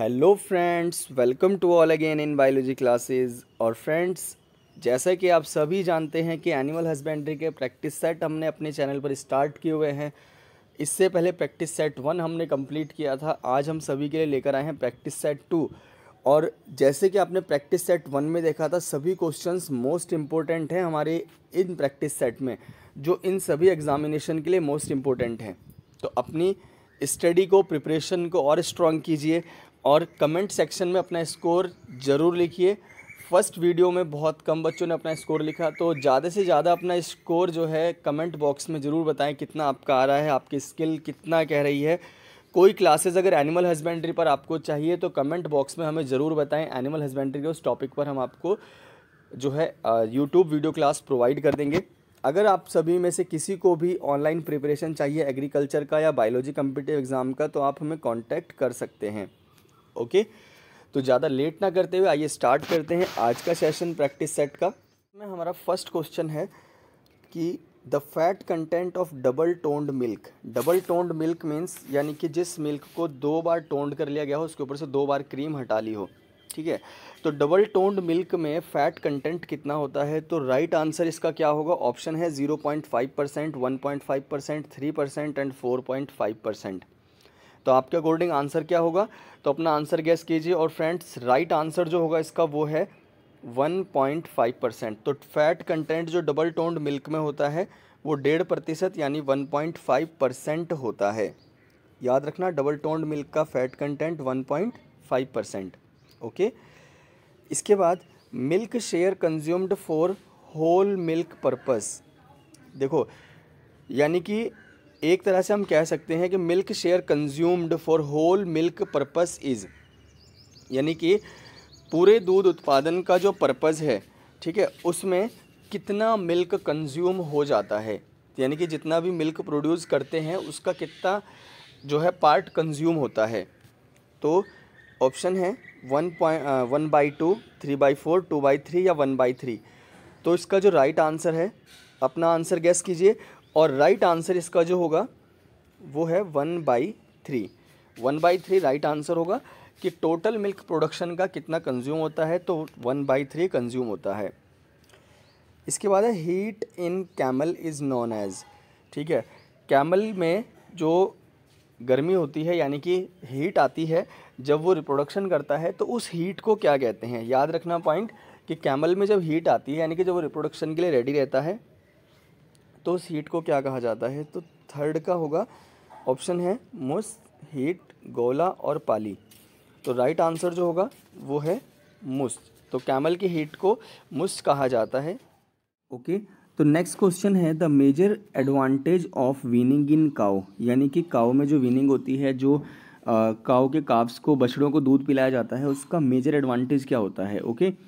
Hello friends welcome to all again in biology classes और friends जैसा कि आप सभी जानते हैं कि एनिमल हस्बेंड्री के प्रैक्टिस सेट हमने अपने चैनल पर स्टार्ट किए हुए हैं इससे पहले प्रैक्टिस सेट वन हमने कंप्लीट किया था आज हम सभी के लिए लेकर आए हैं प्रैक्टिस सेट टू और जैसे कि आपने प्रैक्टिस सेट वन में देखा था सभी क्वेश्चन मोस्ट इम्पोर्टेंट हैं हमारे इन प्रैक्टिस सेट में जो इन सभी एग्जामिनेशन के लिए मोस्ट इम्पोर्टेंट हैं तो अपनी स्टडी को प्रिपरेशन को और स्ट्रॉन्ग कीजिए और कमेंट सेक्शन में अपना स्कोर ज़रूर लिखिए फर्स्ट वीडियो में बहुत कम बच्चों ने अपना स्कोर लिखा तो ज़्यादा से ज़्यादा अपना स्कोर जो है कमेंट बॉक्स में ज़रूर बताएं कितना आपका आ रहा है आपकी स्किल कितना कह रही है कोई क्लासेस अगर एनिमल हस्बेंड्री पर आपको चाहिए तो कमेंट बॉक्स में हमें ज़रूर बताएं एनिमल हस्बेंड्री के उस टॉपिक पर हम आपको जो है यूट्यूब वीडियो क्लास प्रोवाइड कर देंगे अगर आप सभी में से किसी को भी ऑनलाइन प्रिपरेशन चाहिए एग्रीकल्चर का या बायोलॉजी कम्पिटिव एग्ज़ाम का तो आप हमें कॉन्टैक्ट कर सकते हैं ओके तो ज़्यादा लेट ना करते हुए आइए स्टार्ट करते हैं आज का सेशन प्रैक्टिस सेट का इसमें हमारा फर्स्ट क्वेश्चन है कि the fat content of double toned milk double toned milk means यानी कि जिस मिल्क को दो बार टोन्ड कर लिया गया हो उसके ऊपर से दो बार क्रीम हटा ली हो ठीक है तो डबल टोन्ड मिल्क में फैट कंटेंट कितना होता है तो राइट right आंसर इसका क्या होगा ऑप्शन है zero point five percent one point five percent three percent and four point five percent तो आपके अकॉर्डिंग आंसर क्या होगा तो अपना आंसर गैस कीजिए और फ्रेंड्स राइट आंसर जो होगा इसका वो है 1.5 परसेंट तो फैट कंटेंट जो डबल टोन्ड मिल्क में होता है वो डेढ़ प्रतिशत यानी 1.5 परसेंट होता है याद रखना डबल टोन्ड मिल्क का फैट कंटेंट 1.5 परसेंट ओके इसके बाद milk share consumed for whole milk purpose देखो यानी कि एक तरह से हम कह सकते हैं कि milk share consumed for whole milk purpose is यानी कि पूरे दूध उत्पादन का जो पर्पज़ है ठीक है उसमें कितना मिल्क कंज्यूम हो जाता है यानी कि जितना भी मिल्क प्रोड्यूस करते हैं उसका कितना जो है पार्ट कंज्यूम होता है तो ऑप्शन है one point one by two three by four two by three या वन बाई थ्री तो इसका जो राइट right आंसर है अपना आंसर गैस कीजिए और राइट आंसर इसका जो होगा वो है one by three one by three right answer होगा कि टोटल मिल्क प्रोडक्शन का कितना कंज्यूम होता है तो वन बाई थ्री कंज्यूम होता है इसके बाद है heat in camel is known as ठीक है कैमल में जो गर्मी होती है यानी कि हीट आती है जब वो रिप्रोडक्शन करता है तो उस हीट को क्या कहते हैं याद रखना पॉइंट कि कैमल में जब हीट आती है यानी कि जब वो रिप्रोडक्शन के लिए रेडी रहता है तो उस हीट को क्या कहा जाता है तो थर्ड का होगा ऑप्शन है मुस हीट गोला और पाली तो राइट आंसर जो होगा वो है मुस्त तो कैमल की हीट को मुस कहा जाता है ओके तो नेक्स्ट क्वेश्चन है the major advantage of weaning in cow यानी कि काओ में जो विनिंग होती है जो काओ के काव्स को बछड़ों को दूध पिलाया जाता है उसका मेजर एडवांटेज क्या होता है ओके okay?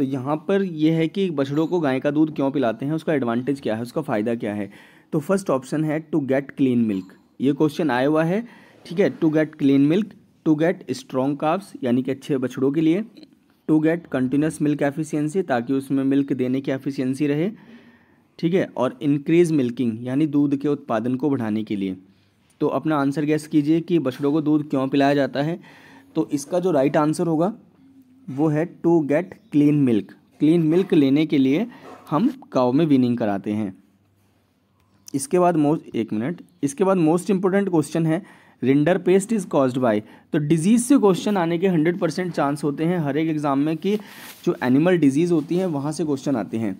तो यहाँ पर यह है कि बछड़ों को गाय का दूध क्यों पिलाते हैं उसका एडवांटेज क्या है उसका फ़ायदा क्या है तो फर्स्ट ऑप्शन है टू गेट क्लीन मिल्क ये क्वेश्चन आया हुआ है ठीक है to get clean milk to get strong calves यानी कि अच्छे बछड़ों के लिए to get continuous milk efficiency ताकि उसमें मिल्क देने की एफ़िशियंसी रहे ठीक है और इंक्रीज मिल्किंग यानी दूध के उत्पादन को बढ़ाने के लिए तो अपना आंसर गैस कीजिए कि बछड़ों को दूध क्यों पिलाया जाता है तो इसका जो राइट आंसर होगा वो है to get clean milk clean milk लेने के लिए हम काव में विनिंग कराते हैं इसके बाद मोस्ट एक मिनट इसके बाद मोस्ट इम्पोर्टेंट क्वेश्चन है rinderpest is cause by तो डिजीज़ से क्वेश्चन आने के हंड्रेड परसेंट चांस होते हैं हर एक एग्ज़ाम में कि जो एनिमल डिजीज़ होती है वहाँ से क्वेश्चन आते हैं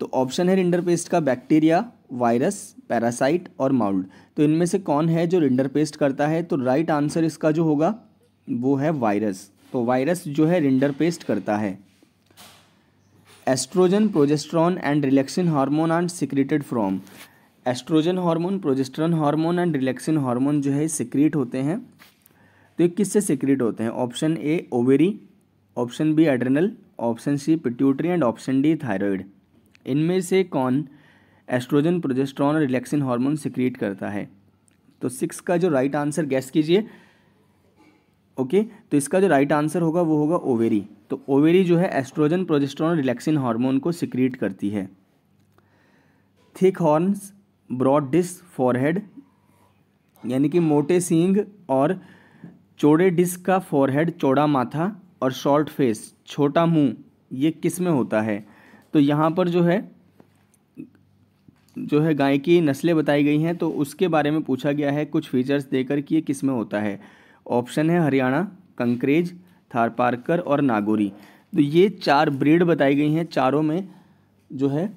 तो ऑप्शन है रिंडर पेस्ट का बैक्टीरिया वायरस पैरासाइट और माउल्ड तो इनमें से कौन है जो रिंडर पेस्ट करता है तो राइट right आंसर इसका जो होगा वो है वायरस वायरस तो जो है रिंडर पेस्ट करता है estrogen progesterone and relaxin hormone are secreted from estrogen hormone progesterone hormone and relaxin hormone जो है सिक्रीट होते हैं तो ये किससे सिक्रीट होते हैं option A ovary option B adrenal option C pituitary and option D thyroid इनमें से कौन एस्ट्रोजन प्रोजेस्ट्रॉन और रिलैक्सिन हार्मोन सिक्रीट करता है तो सिक्स का जो राइट आंसर गैस कीजिए ओके तो इसका जो राइट आंसर होगा वो होगा ओवेरी तो ओवेरी जो है एस्ट्रोजन प्रोजेस्ट्रॉन रिलैक्सिन हार्मोन को सिक्रीट करती है thick horns broad disc forehead यानी कि मोटे सींग और चौड़े डिस्क का फॉरहेड चौड़ा माथा और शॉर्ट फेस छोटा मुंह ये किस में होता है तो यहाँ पर जो है जो है गाय की नस्लें बताई गई हैं तो उसके बारे में पूछा गया है कुछ फीचर्स देकर कि ये किस में होता है ऑप्शन है हरियाणा कंकरेज थारपारकर और नागौरी तो ये चार ब्रीड बताई गई हैं चारों में जो है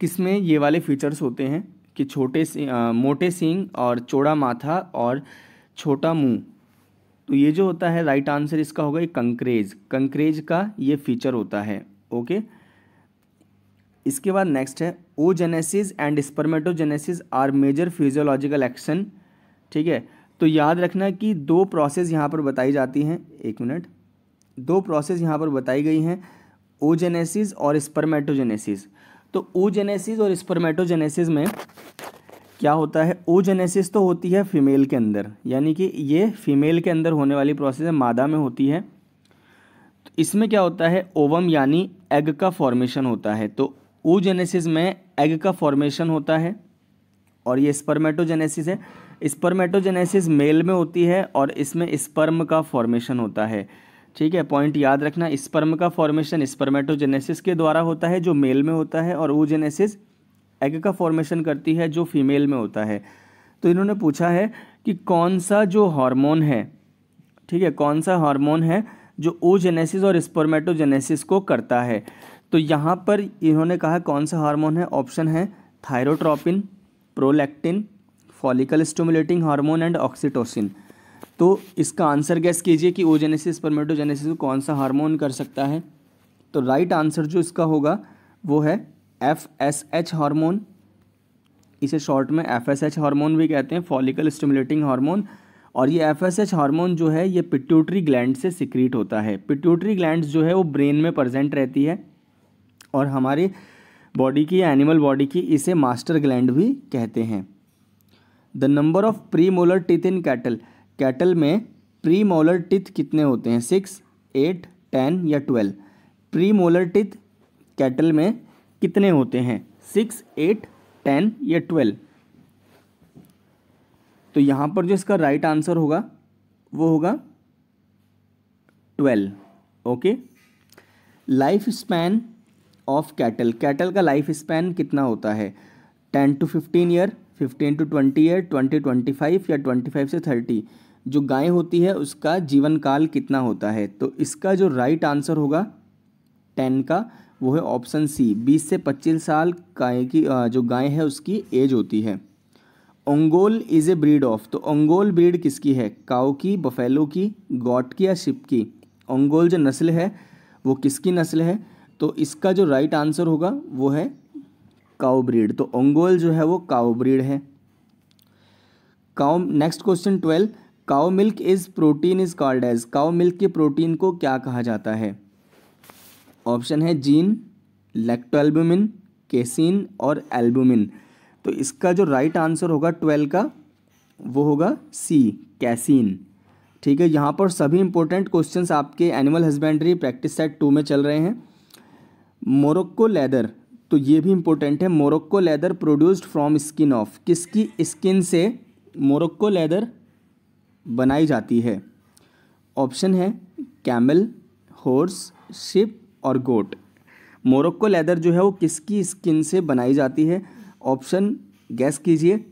किसमें ये वाले फीचर्स होते हैं कि छोटे आ, मोटे सींग और चौड़ा माथा और छोटा मुंह तो ये जो होता है राइट आंसर इसका होगा ये कंकरेज कंकरेज का ये फीचर होता है ओके इसके बाद नेक्स्ट है oogenesis and spermatogenesis are major physiological action ठीक है तो याद रखना कि दो प्रोसेस यहाँ पर बताई जाती हैं एक मिनट दो प्रोसेस यहाँ पर बताई गई हैं ओजेनेसिस और स्पर्मेटोजेनेसिस तो ओजेनेसिस और स्पर्मेटोजेनेसिस में क्या होता है ओजेनेसिस तो होती है फीमेल के अंदर यानी कि ये फीमेल के अंदर होने वाली प्रोसेस है मादा में होती है तो इसमें क्या होता है ओवम यानी एग का फॉर्मेशन होता है तो ओजेनेसिस में एग का फॉर्मेशन होता है और ये स्पर्मेटोजेनेसिस है स्पर्मेटोजेनेसिस मेल में होती है और इसमें स्पर्म का फॉर्मेशन होता है ठीक है पॉइंट याद रखना स्पर्म का फॉर्मेशन स्पर्मेटोजेनेसिस के द्वारा होता है जो मेल में होता है और ओजेनेसिस जेनेसिस एग का फॉर्मेशन करती है जो फीमेल में होता है तो इन्होंने पूछा है कि कौन सा जो हार्मोन है ठीक है कौन सा हार्मोन है जो ओजेनेसिस और स्पर्मेटोजेनेसिस को करता है तो यहाँ पर इन्होंने कहा कौन सा हार्मोन है ऑप्शन है thyrotropin prolactin follicle stimulating hormone and oxytocin तो इसका आंसर गैस कीजिए कि ओजेनेसिस परमेटोजेनेसिस कौन सा हार्मोन कर सकता है तो राइट आंसर जो इसका होगा वो है एफ एस एच हारमोन इसे शॉर्ट में एफ एस एच हारमोन भी कहते हैं फॉलिकल स्टमुलेटिंग हारमोन और ये एफ एस एच हारमोन जो है ये पिट्यूटरी ग्लैंड से सिक्रीट होता है पिट्यूटरी ग्लैंड जो है वो ब्रेन में प्रजेंट रहती है और हमारे बॉडी की एनिमल बॉडी की इसे मास्टर ग्लैंड भी कहते हैं the number of premolar teeth in cattle cattle में प्री मोलर टिथ कितने होते हैं सिक्स एट टेन या twelve premolar teeth cattle में कितने होते हैं सिक्स एट टेन या ट्वेल्व तो यहाँ पर जो इसका राइट आंसर होगा वो होगा twelve okay life span of cattle cattle का लाइफ स्पैन कितना होता है ten to fifteen year fifteen to twenty या ट्वेंटी ट्वेंटी फाइव या ट्वेंटी फाइव से थर्टी जो गाय होती है उसका जीवन काल कितना होता है तो इसका जो राइट आंसर होगा टेन का वो है ऑप्शन सी बीस से पच्चीस साल गाय की जो गाय है उसकी एज होती है Ongole is a breed of तो ओंगोल ब्रीड किसकी है काउ की बफेलो की गॉट की या शिप की ओंगोल जो नस्ल है वो किसकी नस्ल है तो इसका जो राइट आंसर होगा वो है काउ ब्रीड तो ओंगोल जो है वो काउ ब्रीड है cow next question twelve cow milk is protein is called as cow milk के प्रोटीन को क्या कहा जाता है ऑप्शन है जीन लेक्टोएल्बुमिन केसिन और एल्बुमिन तो इसका जो राइट right आंसर होगा ट्वेल्व का वो होगा सी कैसीन ठीक है यहाँ पर सभी इंपॉर्टेंट क्वेश्चंस आपके animal husbandry practice set two में चल रहे हैं मोरक्को लेदर तो ये भी इम्पोर्टेंट है Morocco leather produced from skin of किसकी स्किन से मोरक्को लेदर बनाई जाती है ऑप्शन है कैमल हॉर्स शिप और गोट मोरक्को लेदर जो है वो किसकी स्किन से बनाई जाती है ऑप्शन गैस कीजिए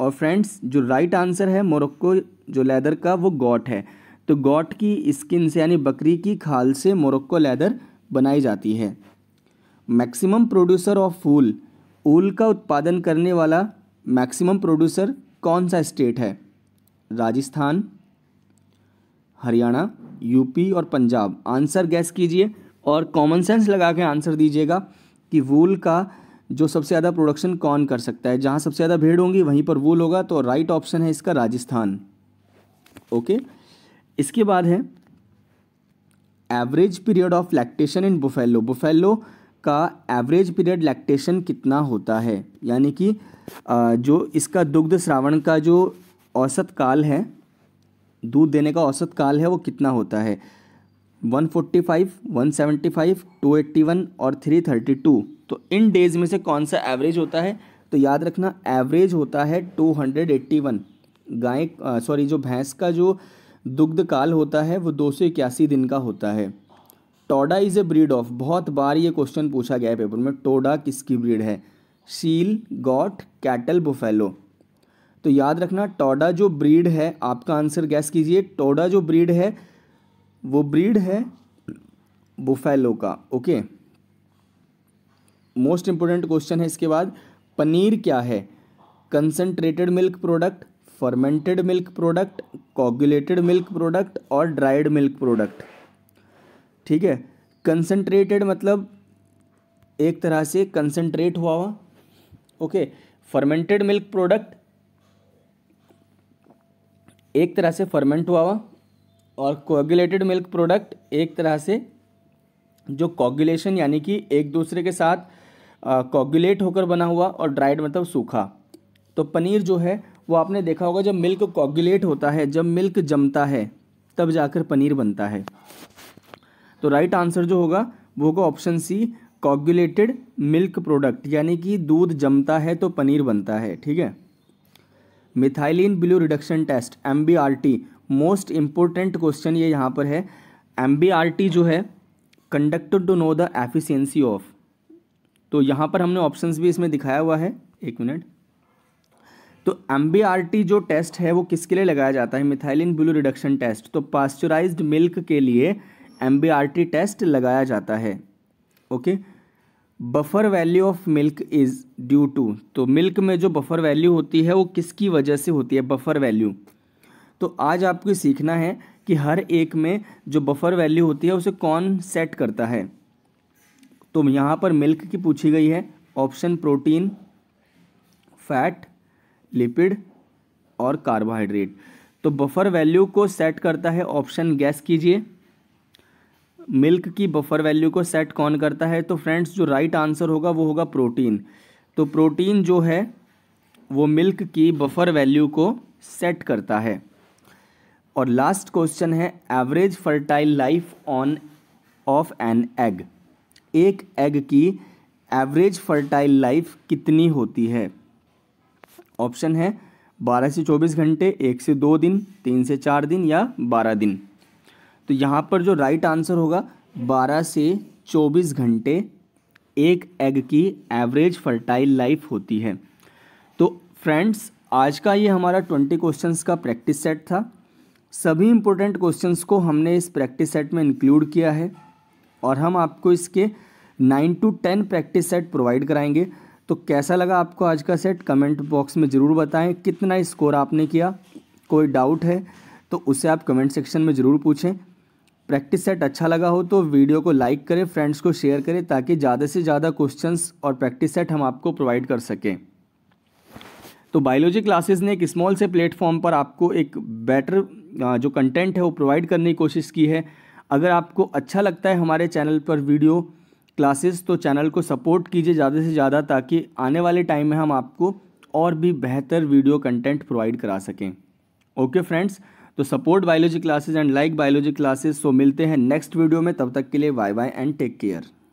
और फ्रेंड्स जो राइट आंसर है मोरक्को जो लेदर का वो गॉट है तो गॉट की स्किन से यानी बकरी की खाल से मोरक्को लेदर बनाई जाती है मैक्सिमम प्रोड्यूसर ऑफ फूल ऊल का उत्पादन करने वाला मैक्सिमम प्रोड्यूसर कौन सा स्टेट है राजस्थान हरियाणा यूपी और पंजाब आंसर गैस कीजिए और कॉमन सेंस लगा के आंसर दीजिएगा कि वूल का जो सबसे ज़्यादा प्रोडक्शन कौन कर सकता है जहाँ सबसे ज़्यादा भीड़ होंगी वहीं पर वूल होगा तो राइट ऑप्शन है इसका राजस्थान ओके इसके बाद है average period of lactation in buffalo buffalo का एवरेज पीरियड लैक्टेशन कितना होता है यानी कि जो इसका दुग्ध श्रावण का जो औसत काल है दूध देने का औसत काल है वो कितना होता है 145, 175, 281 और 332 तो इन डेज़ में से कौन सा एवरेज होता है तो याद रखना एवरेज होता है 281 गाय सॉरी जो भैंस का जो दुग्ध काल होता है वो दो दिन का होता है Toda is a breed of बहुत बार ये क्वेश्चन पूछा गया है पेपर में टोडा किसकी ब्रीड है शील गॉट कैटल बुफेलो तो याद रखना टोडा जो ब्रीड है आपका आंसर गैस कीजिए टोडा जो ब्रीड है वो ब्रीड है बुफेलो का ओके मोस्ट इंपॉर्टेंट क्वेश्चन है इसके बाद पनीर क्या है concentrated milk product fermented milk product coagulated milk product और ड्राइड मिल्क प्रोडक्ट ठीक है कंसनट्रेटेड मतलब एक तरह से कंसनट्रेट हुआ हुआ ओके फर्मेंटेड मिल्क प्रोडक्ट एक तरह से फर्मेंट हुआ हुआ और कोगुलेटेड मिल्क प्रोडक्ट एक तरह से जो कोगुलेशन यानी कि एक दूसरे के साथ कोगुलेट होकर बना हुआ और ड्राइड मतलब सूखा तो पनीर जो है वो आपने देखा होगा जब मिल्क कोगुलेट होता है जब मिल्क जमता है तब जाकर पनीर बनता है तो राइट आंसर जो होगा वो होगा option C coagulated milk product यानी कि दूध जमता है तो पनीर बनता है ठीक है methylene blue reduction test um most important question ये यहाँ पर है एम जो है conducted to know the efficiency of तो यहाँ पर हमने ऑप्शंस भी इसमें दिखाया हुआ है एक मिनट तो एम जो टेस्ट है वो किसके लिए लगाया जाता है मिथाइलिन ब्लू रिडक्शन टेस्ट तो पास्चराइज्ड मिल्क के लिए एम टेस्ट लगाया जाता है okay buffer value of milk is due to तो मिल्क में जो बफर वैल्यू होती है वो किसकी वजह से होती है बफर वैल्यू तो आज आपको सीखना है कि हर एक में जो बफर वैल्यू होती है उसे कौन सेट करता है तो यहाँ पर मिल्क की पूछी गई है ऑप्शन प्रोटीन फैट लिपिड और कार्बोहाइड्रेट तो बफर वैल्यू को सेट करता है ऑप्शन गैस कीजिए मिल्क की बफर वैल्यू को सेट कौन करता है तो फ्रेंड्स जो राइट आंसर होगा वो होगा प्रोटीन तो प्रोटीन जो है वो मिल्क की बफर वैल्यू को सेट करता है और लास्ट क्वेश्चन है average fertile life on of an egg एक एग की एवरेज फर्टाइल लाइफ कितनी होती है ऑप्शन है बारह से चौबीस घंटे एक से दो दिन तीन से चार दिन या बारह दिन तो यहाँ पर जो राइट आंसर होगा बारह से चौबीस घंटे एक एग की एवरेज फर्टाइल लाइफ होती है तो फ्रेंड्स आज का ये हमारा ट्वेंटी क्वेश्चंस का प्रैक्टिस सेट था सभी इम्पोर्टेंट क्वेश्चंस को हमने इस प्रैक्टिस सेट में इंक्लूड किया है और हम आपको इसके nine to ten practice set provide कराएंगे तो कैसा लगा आपको आज का सेट कमेंट बॉक्स में ज़रूर बताएं कितना स्कोर आपने किया कोई डाउट है तो उसे आप कमेंट सेक्शन में ज़रूर पूछें प्रैक्टिस सेट अच्छा लगा हो तो वीडियो को लाइक करें फ्रेंड्स को शेयर करें ताकि ज़्यादा से ज़्यादा क्वेश्चंस और प्रैक्टिस सेट हम आपको प्रोवाइड कर सकें तो बायोलॉजी क्लासेस ने एक स्मॉल से प्लेटफॉर्म पर आपको एक बेटर जो कंटेंट है वो प्रोवाइड करने की कोशिश की है अगर आपको अच्छा लगता है हमारे चैनल पर वीडियो क्लासेस तो चैनल को सपोर्ट कीजिए ज़्यादा से ज़्यादा ताकि आने वाले टाइम में हम आपको और भी बेहतर वीडियो कंटेंट प्रोवाइड करा सकें ओके फ्रेंड्स तो support biology classes and like biology classes so मिलते हैं नेक्स्ट वीडियो में तब तक के लिए bye bye and take care